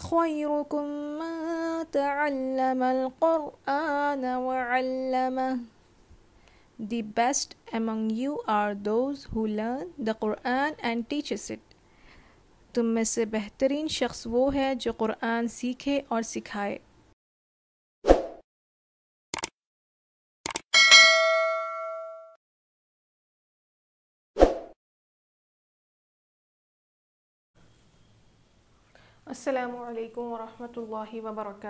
خيركم من تعلم القرآن وعلمه The best among you are those who learn the Quran and teaches it. तुम में से बेहतरीन शख्स वो है जो कुरान सीखे और सिखाए असलकम वरहमल वबरक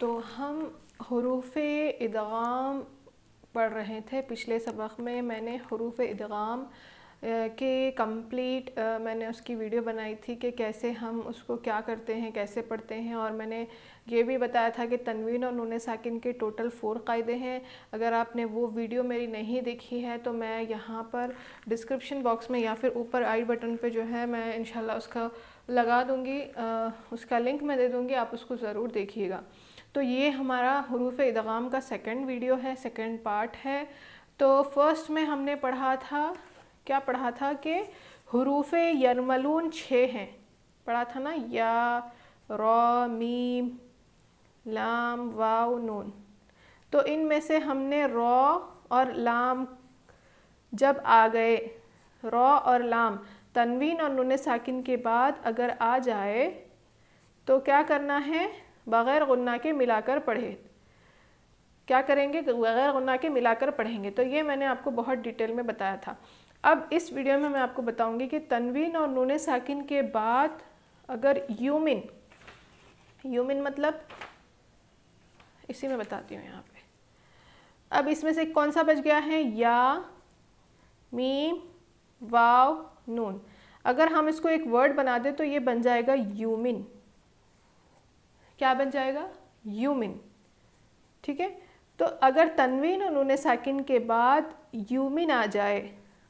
तो हम हरूफ इदगाम पढ़ रहे थे पिछले सबक में मैंने हरूफ इदगाम के कंप्लीट मैंने उसकी वीडियो बनाई थी कि कैसे हम उसको क्या करते हैं कैसे पढ़ते हैं और मैंने ये भी बताया था कि तनवीन और नून साकिन के टोटल फ़ोर कायदे हैं अगर आपने वो वीडियो मेरी नहीं देखी है तो मैं यहाँ पर डिस्क्रिप्शन बॉक्स में या फिर ऊपर आई बटन पे जो है मैं इनशाला उसका लगा दूँगी उसका लिंक मैं दे दूँगी आप उसको ज़रूर देखिएगा तो ये हमारा हरूफ इदगाम का सेकंड वीडियो है सेकंड पार्ट है तो फर्स्ट में हमने पढ़ा था क्या पढ़ा था कि हरूफ यरमलून छः हैं पढ़ा था ना या रो मीम लाम वाव नून तो इन में से हमने रो और लाम जब आ गए रो और लाम तनवीन और नुन साकिन के बाद अगर आ जाए तो क्या करना है बग़ैर गुन्ना के मिलाकर पढ़े क्या करेंगे बग़ैर गुन्ना के मिलाकर पढ़ेंगे तो ये मैंने आपको बहुत डिटेल में बताया था अब इस वीडियो में मैं आपको बताऊंगी कि तनवीन और नून साकिन के बाद अगर यूमिन यूमिन मतलब इसी में बताती हूँ यहाँ पे अब इसमें से कौन सा बच गया है या मीम वाव नून अगर हम इसको एक वर्ड बना दें तो ये बन जाएगा यूमिन क्या बन जाएगा यूमिन ठीक है तो अगर तनवीन और नून साकिन के बाद यूमिन आ जाए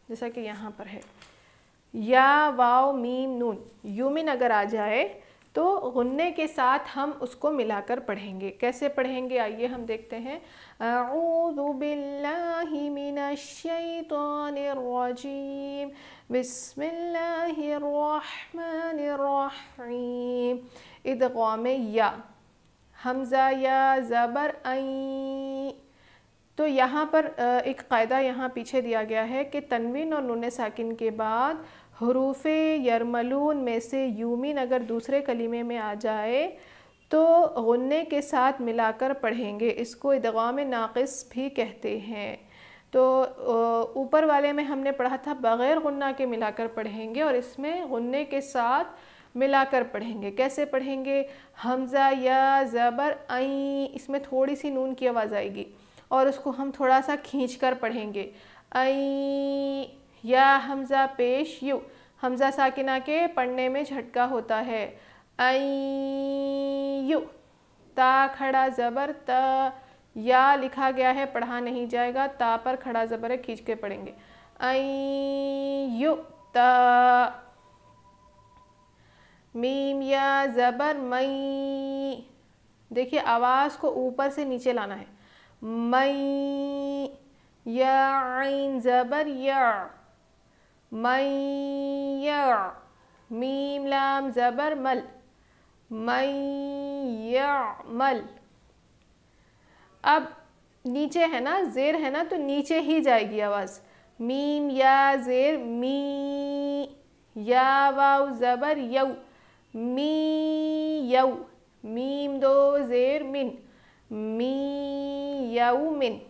जैसा कि यहाँ पर है या वाओ मीम नून यूमिन अगर आ जाए तो गुन्ने के साथ हम उसको मिलाकर पढ़ेंगे कैसे पढ़ेंगे आइए हम देखते हैं बिस्मिल्लाहिर्रहमानिर्रहीम इदगाम या हमज़ा या ज़बर आई तो यहाँ पर एक कायदा यहाँ पीछे दिया गया है कि तनवीन और नुन साकिन के बाद हरूफ यरमलून में से यूमिन अगर दूसरे कलीमे में आ जाए तो गन्ने के साथ मिलाकर पढ़ेंगे इसको इदगाम नाक़ भी कहते हैं तो ऊपर वाले में हमने पढ़ा था बग़ैर गन्ना के मिलाकर पढ़ेंगे और इसमें गन्ने के साथ मिलाकर पढ़ेंगे कैसे पढ़ेंगे हमज़ा या ज़बर आई इसमें थोड़ी सी नून की आवाज़ आएगी और उसको हम थोड़ा सा खींच कर पढ़ेंगे आई या हमज़ा पेश यू हमज़ा साकिना के पढ़ने में झटका होता है यू ता खड़ा ज़बर त या लिखा गया है पढ़ा नहीं जाएगा ता पर खड़ा ज़बर है खींच के पढ़ेंगे यू त मीम या ज़बर मई देखिए आवाज़ को ऊपर से नीचे लाना है मई या आइन ज़बर या मैं मीम लाम ज़बर मल मल अब नीचे है ना जेर है ना तो नीचे ही जाएगी आवाज़ मीम या जेर मी या वाउ ज़बर यऊ मी यऊ मीम दो जेर मिन मी यऊ मिन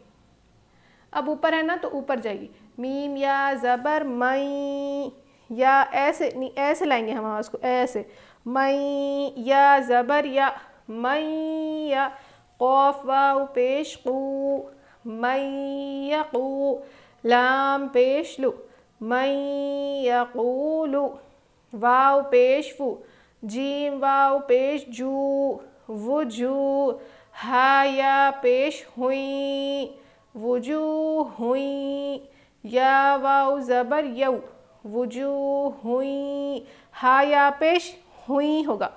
अब ऊपर है ना तो ऊपर जाएगी मीम या ज़बर मई या ऐसे नहीं ऐसे लाएंगे हम आवाज़ को ऐसे मई या ज़बर या मई या कौफ वाव पेश कू मई यू लाम पेश लु मई यू वाव पेश फू जीम वाव पेश जू वजू हाया पेश हुई वजू हुई या वाउ ज़बर यऊ वजू हुई हा या पेश हुई होगा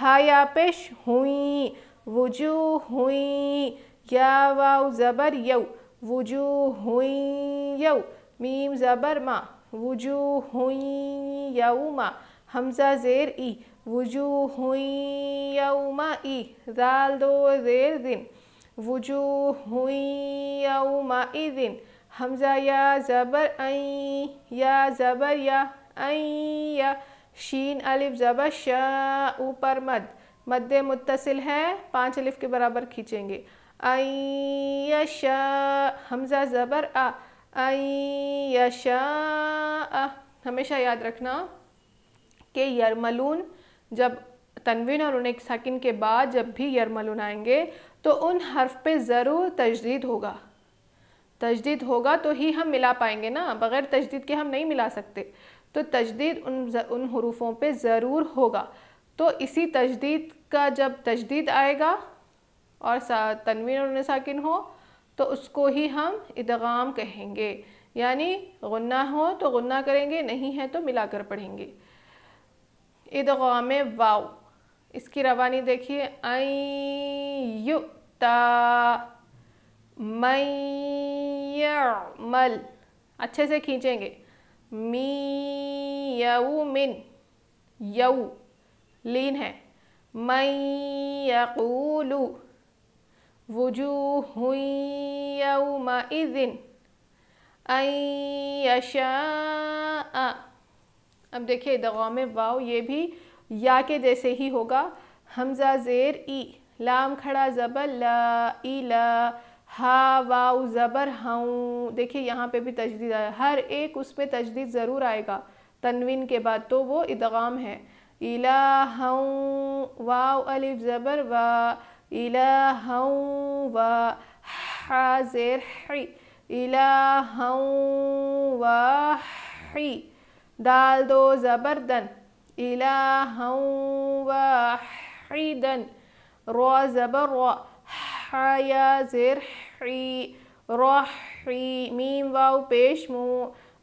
हा या पेश हुई वजू हुई या वाउ ज़बर यऊ वजू हुई यऊ मीम ज़बर मा वजू हुई मा हमजा ज़ेर ई वजू हुई मा ई दाल दो ज़ेर दिन वजू हुई मा ई दिन हमज़ा या ज़बर आई या ज़बर या आई या शीन अलिफ ज़बर शाह ऊपर मद मद मुतसिल है पाँच अलिफ के बराबर खींचेंगे या अयशा हमज़ा ज़बर आ अयशा हमेशा याद रखना कि यरमलून जब तनवीन और उन्हें साकिन के बाद जब भी यरमलून आएंगे तो उन हर्फ पे ज़रूर तजदीद होगा तजदीद होगा तो ही हम मिला पाएंगे ना बग़ैर तजदीद के हम नहीं मिला सकते तो तजदीद उन उन हरूफों पे ज़रूर होगा तो इसी तजदीद का जब तजदीद आएगा और तनवीन और नसाकिन हो तो उसको ही हम इदगाम कहेंगे यानी गन्ना हो तो गुन्ना करेंगे नहीं है तो मिला कर पढ़ेंगे इदगाम वाव इसकी रवानी देखिए आई युता मल अच्छे से खींचेंगे मी यऊ मिन यऊ लीन है मैलू वजू वजूह यौमिन अशा अब देखिए दवा में वाओ ये भी या के जैसे ही होगा हमजा ज़ेर ई लाम खड़ा जबल ला ई ला हा वाउ ज़बर हूँ देखिए यहाँ पे भी तजदीद आया हर एक उसमें तजदीद ज़रूर आएगा तनवीन के बाद तो वो इदगाम है इला हऊँ वाउ अलिफ ज़बर वा इला हऊँ वा हाजेर इला हऊँ वा ही दाल दो ज़बरदन इला हऊँ वा ही दन रो ज़बर रो हाया ज़ेर रोही मीम वाव पेश मु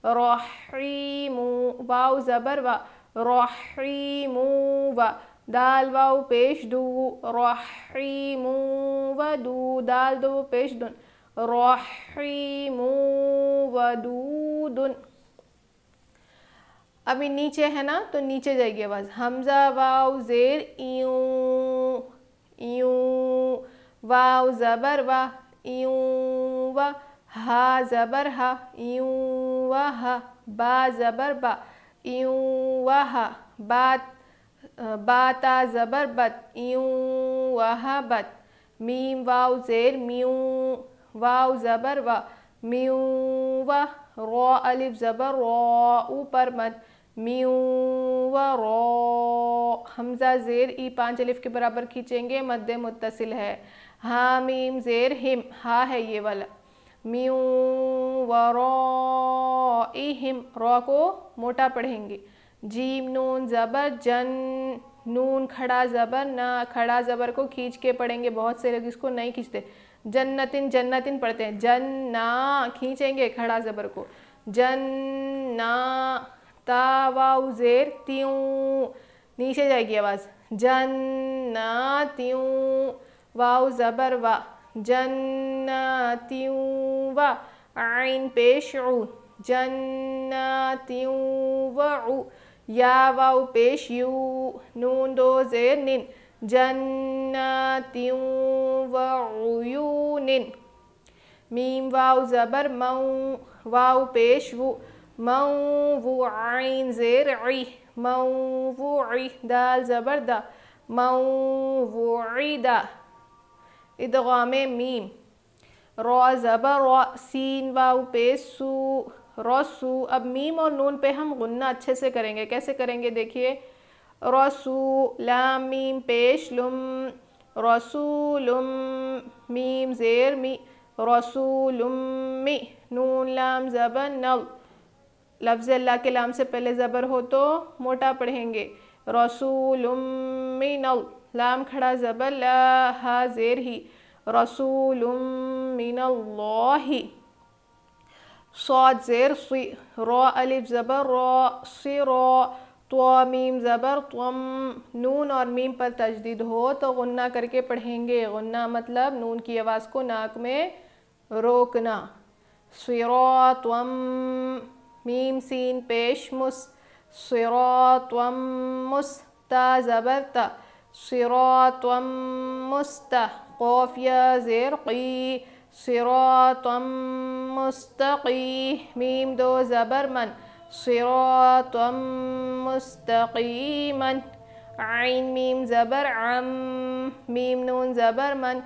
रोही मु वाव ज़बर व रोही मु व दाल वाव पेश दू रोही मु व दू दाल दो पेश दुन रोही मु व दू दुन अभी नीचे है ना तो नीचे जाएगी आवाज़ हमज़ा वाव ज़ेर यूँ यूँ वाव ज़बर वाह व हा ज़बर हा यूं व बा ज़बर बा व बात बाता ज़बर बत यूं बत मीम वाव ज़ेर म्यू वाव ज़बर व म्यू व रो अलिफ ज़बर रो ऊपर मत म्यू व रो हमज़ा ज़ेर ई पांच अलिफ के बराबर खींचेंगे मध्य मुतसिल है हा मीम ज़ेर हिम हा है ये वाला म्यू व हिम रो को मोटा पढ़ेंगे जीम नून ज़बर जन नून खड़ा ज़बर ना खड़ा ज़बर को खींच के पढ़ेंगे बहुत से लोग इसको नहीं खींचते जन्नतिन जन्नतिन पढ़ते हैं जन ना खींचेंगे खड़ा ज़बर को जन ना तावाउ ज़ेर त्यू नीचे जाएगी आवाज़ जन ना त्यों واو زبر و جناتی و عین پیش عو جناتی و عو یا واو پیش یو نون دو زیر نین جناتی و عیونین میم واو زبر مو واو پیش عی مو و عی دال و عی دا इदगाम मीम रो ज़बर रो सीन वाउ पे सू रोसू अब मीम और नून पे हम गुन्ना अच्छे से करेंगे कैसे करेंगे देखिए रोसू लाम मीम पेश लुम रसूलुम मीम ज़ेर मी रसूलुम मी नून लाम ज़बर नव लफ्ज़ अल्लाह के लाम से पहले ज़बर हो तो मोटा पढ़ेंगे रसूलुम मी नव लाम खड़ा ज़बर ला ही रसूल मिनल्लाही صاد زير صي रो ألف زبر तो मीम ज़बर तुम नून और मीम पर तजदीद हो तो गुन्ना करके पढ़ेंगे गुन्ना मतलब नून की आवाज़ को नाक में रोकना सिरा तुम मीम सीन पेश मुस सिरा तुम मुस ज़बर ता صراط مستقف يا زرقي صراط مستقيم ميم دو زبرمن صراط مستقيما عين ميم زبر عم ميم نون زبر من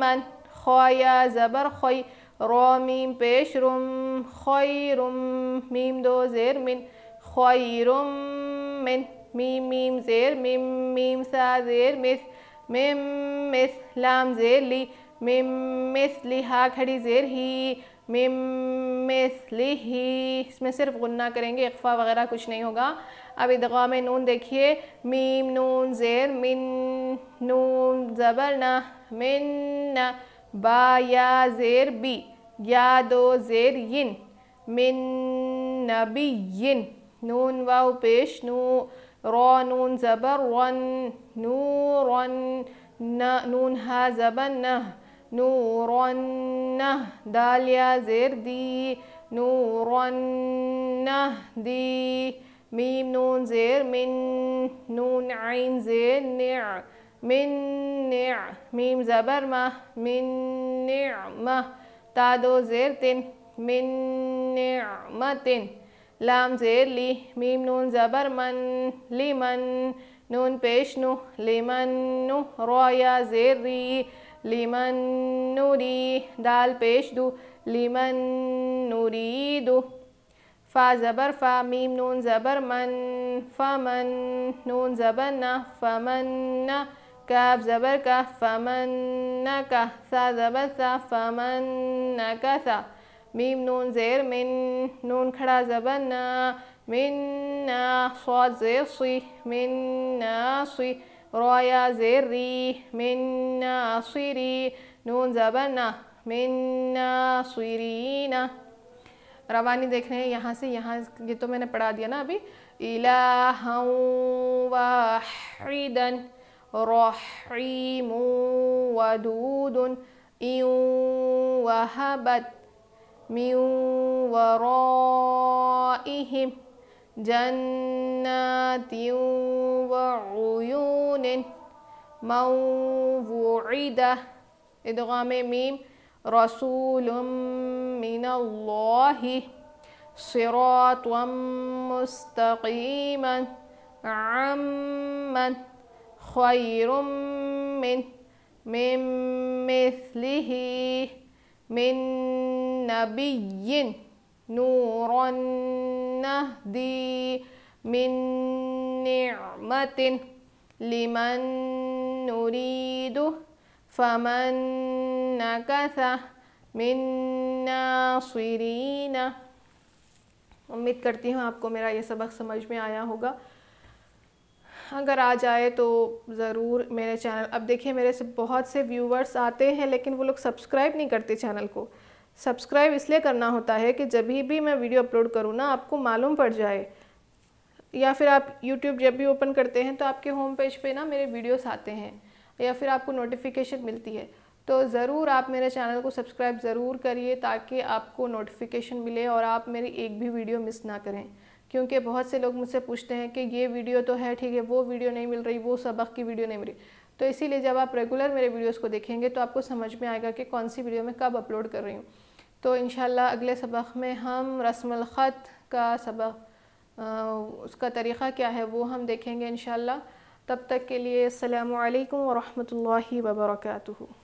من خايا زبر خي را ميم بشرم خيرم ميم دو زير من خيرم من मीम मीम ज़ेर मिम मीम सा ज़ेर मिस मिम मिस लाम ज़ेर ली मिम मिस ली हा खड़ी ज़ेर ही मिम मिस ली ही इसमें सिर्फ गुन्ना करेंगे अखफा वगैरह कुछ नहीं होगा अब इदगा में नून देखिए मीम नून ज़ेर मिन नून ज़बर ना मिन ना बा या ज़ेर बी या दो ज़ेर यिन मिन नबी यिन नून वाव पेश नू را نون زبر نورا نون ها زبر نورا نه دال يا نورا نهدي ميم نون زير من نون عين زير نع من نع ميم زبر ما من نعمة تادو زير تن من نعمة لام زير لي ميم نون زبر من لمن نون بيش نو لمن نو رويا زير ري لمن نري دال بيش دو لمن نريد فا زبر فا ميم نون زبر من فمن نون زبرنا فمن كاف زبر كاف كاف ثا زبر ثا فمنك ثا मीम नून ज़ेर मिन नून खड़ा ज़बरना मिन ना स्वाद ज़ेर सी मिन ना सी रोया ज़ेर री मिन ना री नून मिन ना रवानी देख रहे हैं यहाँ से यहाँ ये तो मैंने पढ़ा दिया ना अभी इलाहदन रहीम वदूदन वहबत من ورائهم جنات وعيون موعدة إدغام ميم رسول من الله صراط مستقيما عمن خير من من مثله من نبي نورا نهدي من نعمة لمن نريد فمن نكث من ناصرين उम्मीद करती हूँ आपको मेरा ये सबक समझ में आया होगा अगर आ जाए तो ज़रूर मेरे चैनल अब देखिए मेरे से बहुत से व्यूवर्स आते हैं लेकिन वो लोग सब्सक्राइब नहीं करते चैनल को सब्सक्राइब इसलिए करना होता है कि जब भी मैं वीडियो अपलोड करूँ ना आपको मालूम पड़ जाए या फिर आप यूट्यूब जब भी ओपन करते हैं तो आपके होम पेज पे ना मेरे वीडियोस आते हैं या फिर आपको नोटिफिकेशन मिलती है तो ज़रूर आप मेरे चैनल को सब्सक्राइब ज़रूर करिए ताकि आपको नोटिफिकेशन मिले और आप मेरी एक भी वीडियो मिस ना करें क्योंकि बहुत से लोग मुझसे पूछते हैं कि ये वीडियो तो है ठीक है वो वीडियो नहीं मिल रही वो सबक की वीडियो नहीं मिल रही तो इसीलिए जब आप रेगुलर मेरे वीडियोस को देखेंगे तो आपको समझ में आएगा कि कौन सी वीडियो मैं कब अपलोड कर रही हूँ तो इन अगले सबक में हम ख़त का सबक उसका तरीक़ा क्या है वो हम देखेंगे इन तब तक के लिए अल्लाम वरहमल वबरकू